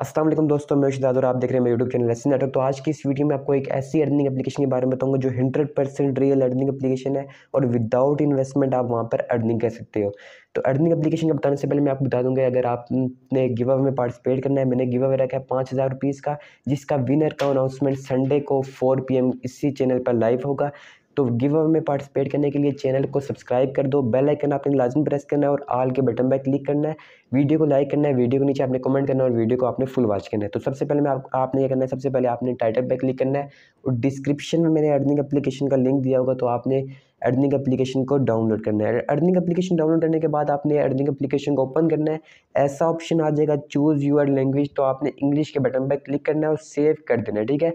असलम दोस्तों मैं शिदाद और आप देख रहे हैं मेरे यूट्यूब चैनल एस नेटवर्क तो आज की इस वीडियो में आपको एक ऐसी अर्निंग एप्लीकेशन के बारे में बताऊंगा जो hundred percent real earning application है और विदाउट इन्वेस्टमेंट आप वहाँ पर अर्निंग कर सकते हो तो अर्निंग एप्लीकेशन का बताने से पहले मैं आपको बता दूंगा अगर आपने गिव अवे में पार्टिसिपेट करना है मैंने गिव अवे रखा है पाँच हज़ार रुपीज़ का जिसका विनर का अनाउंसमेंट संडे को फोर पी इसी चैनल पर लाइव होगा तो गिव अवे में पार्टिसिपेट करने के लिए चैनल को सब्सक्राइब कर दो बेल आइकन आपने लाजम प्रेस करना है और आल के बटन पर क्लिक करना है वीडियो को लाइक करना है वीडियो के नीचे आपने कमेंट करना है और वीडियो को आपने फुल वॉच करना है तो सबसे पहले मैं आप, आपने ये करना है सबसे पहले आपने टाइटल पर क्लिक करना है और डिस्क्रिप्शन में मैंने अर्निंग एप्लीकेशन का लिंक दिया होगा तो आपने अर्निंग एप्लीकेशन को डाउनलोड करना है अर्निंग एप्लीकेशन डाउनलोड करने के बाद आपने अर्निंग एप्लीकेशन को ओपन करना है ऐसा ऑप्शन आ जाएगा चूज़ यूर लैंग्वेज तो आपने इंग्लिश के बटन पर क्लिक करना है और सेव कर देना है ठीक है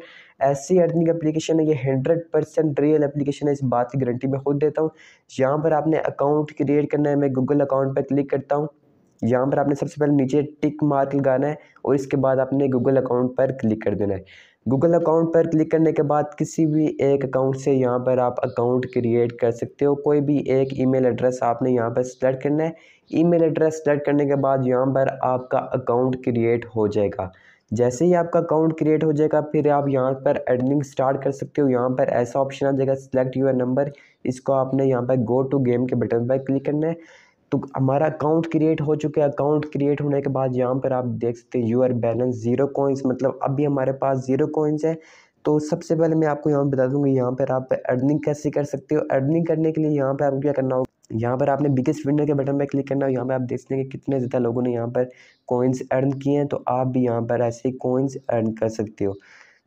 ऐसी अर्निंग एप्लीकेशन है ये हंड्रेड परसेंट रियल एप्लीकेशन है इस बात की गारंटी मैं खुद देता हूँ यहाँ पर आपने अकाउंट क्रिएट करना है मैं गूगल अकाउंट पर क्लिक करता हूँ यहाँ पर आपने सबसे पहले नीचे टिक मार्क लगाना है और इसके बाद आपने गूगल अकाउंट पर क्लिक कर देना है गूगल अकाउंट पर क्लिक करने के बाद किसी भी एक अकाउंट से यहाँ पर आप अकाउंट क्रिएट कर सकते हो कोई भी एक ईमेल एड्रेस आपने यहाँ पर सेलेक्ट करना है ईमेल एड्रेस सेलेक्ट करने के बाद यहाँ पर आपका अकाउंट क्रिएट हो जाएगा जैसे ही आपका अकाउंट क्रिएट हो जाएगा फिर आप यहाँ पर अर्निंग स्टार्ट कर सकते हो यहाँ पर ऐसा ऑप्शन आ जाएगा सिलेक्ट यूर नंबर इसको आपने यहाँ पर गो टू गेम के बटन पर क्लिक करना है तो हमारा अकाउंट क्रिएट हो चुका है अकाउंट क्रिएट होने के बाद यहाँ पर आप देख सकते हैं यूर बैलेंस ज़ीरो कोइंस मतलब अभी हमारे पास ज़ीरो कोइंस है तो सबसे पहले मैं आपको यहाँ बता दूँगा यहाँ पर आप अर्निंग कैसे कर सकते हो अर्निंग करने के लिए यहाँ पर आपको क्या करना होगा यहाँ पर आपने बिगेस्ट विनर के बटन पर क्लिक करना है यहाँ पर आप देख सकते हैं कि कितने ज़्यादा लोगों ने यहाँ पर कॉइन्स अर्न किए हैं तो आप भी यहाँ पर ऐसे ही कोइंस अर्न कर सकते हो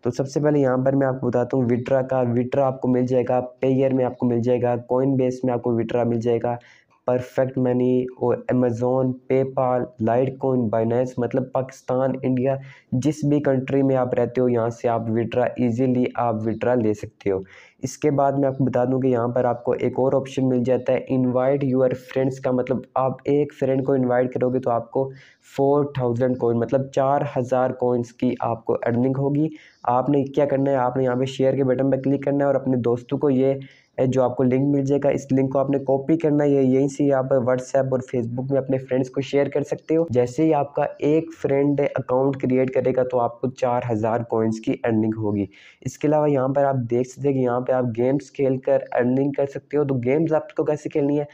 तो सबसे पहले यहाँ पर मैं आपको बताता हूँ विड्रा का विड्रा आपको मिल जाएगा पेयर में आपको मिल जाएगा कोइन बेस में आपको विड्रा मिल जाएगा परफेक्ट मनी और Amazon PayPal Litecoin Binance मतलब पाकिस्तान इंडिया जिस भी कंट्री में आप रहते हो यहाँ से आप विड्रा इजीली आप विड्रा ले सकते हो इसके बाद मैं आपको बता दूं कि यहाँ पर आपको एक और ऑप्शन मिल जाता है इनवाइट यूर फ्रेंड्स का मतलब आप एक फ्रेंड को इनवाइट करोगे तो आपको फोर थाउजेंड कोइन मतलब चार हज़ार कोइंस की आपको अर्निंग होगी आपने क्या करना है आपने यहाँ पे शेयर के बटन पर क्लिक करना है और अपने दोस्तों को ये जो आपको लिंक मिल जाएगा इस लिंक को आपने कॉपी करना है यहीं से आप व्हाट्सएप और फेसबुक में अपने फ्रेंड्स को शेयर कर सकते हो जैसे ही आपका एक फ्रेंड अकाउंट क्रिएट करेगा तो आपको चार हज़ार कॉइन्स की अर्निंग होगी इसके अलावा यहाँ पर आप देख सकते हैं कि यहाँ पर आप गेम्स खेल कर अर्निंग कर सकते हो तो गेम्स आपको कैसे खेलनी है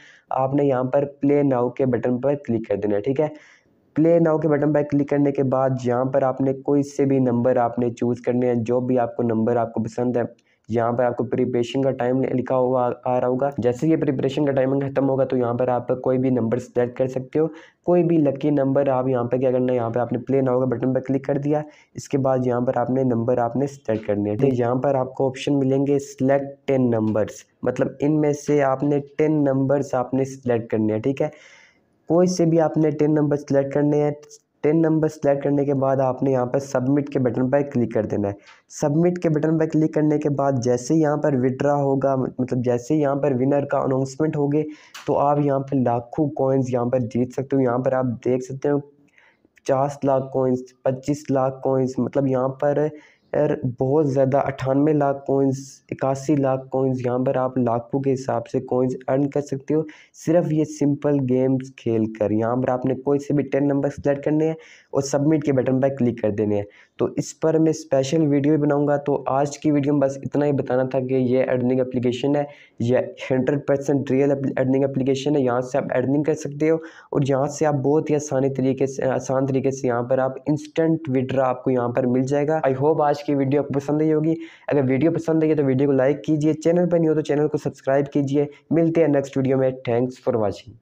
आपने यहाँ पर प्ले नाउ के बटन पर क्लिक कर देना है ठीक है प्ले नाउ के बटन पर क्लिक करने के बाद यहाँ पर आपने कोई से भी नंबर आपने चूज़ करने हैं जो भी आपको नंबर आपको पसंद है यहाँ पर आपको प्रिपरेशन का टाइम लिखा हुआ आ रहा होगा जैसे ये प्रिपरेशन का टाइमिंग खत्म होगा तो यहाँ पर आप कोई भी नंबर सेलेक्ट कर सकते हो कोई भी लकी नंबर आप यहाँ पर क्या करना है यहाँ पर आपने प्ले ना होगा बटन पर क्लिक कर दिया इसके बाद यहाँ पर आपने नंबर आपने सेलेक्ट करने है ठीक यहाँ पर आपको ऑप्शन मिलेंगे सिलेक्ट टेन नंबर्स मतलब इनमें से आपने टेन नंबर्स आपने सेलेक्ट करने हैं ठीक है कोई से भी आपने टेन नंबर सेलेक्ट करने हैं टेन नंबर सेलेक्ट करने के बाद आपने यहाँ पर सबमिट के बटन पर क्लिक कर देना है सबमिट के बटन पर क्लिक करने के बाद जैसे यहाँ पर विड्रा होगा मतलब जैसे यहाँ पर विनर का अनाउंसमेंट होगे तो आप यहाँ पर लाखों कॉइन्स यहाँ पर जीत सकते हो यहाँ पर आप देख सकते हो पचास लाख कॉइन्स पच्चीस लाख कॉइन्स मतलब यहाँ पर और बहुत ज़्यादा अठानवे लाख कोइंस इक्यासी लाख कोइंस यहाँ पर आप लाखों के हिसाब से कोइंस अर्न कर सकते हो सिर्फ ये सिंपल गेम्स खेल कर यहाँ पर आपने कोई से भी टेन नंबर सेलेक्ट करने हैं और सबमिट के बटन पर क्लिक कर देने हैं तो इस पर मैं स्पेशल वीडियो बनाऊंगा तो आज की वीडियो में बस इतना ही बताना था कि ये अर्निंग एप्लीकेशन है यह hundred percent real earning application है यहाँ से आप अर्निंग कर सकते हो और यहाँ से आप बहुत ही आसानी तरीके से आसान तरीके से यहाँ पर आप इंस्टेंट विड्रा आपको यहाँ पर मिल जाएगा आई होप आज की वीडियो आपको पसंद आई होगी अगर वीडियो पसंद आई तो वीडियो को लाइक कीजिए चैनल पर नहीं हो तो चैनल को सब्सक्राइब कीजिए मिलते हैं नेक्स्ट वीडियो में थैंक्स फॉर वॉचिंग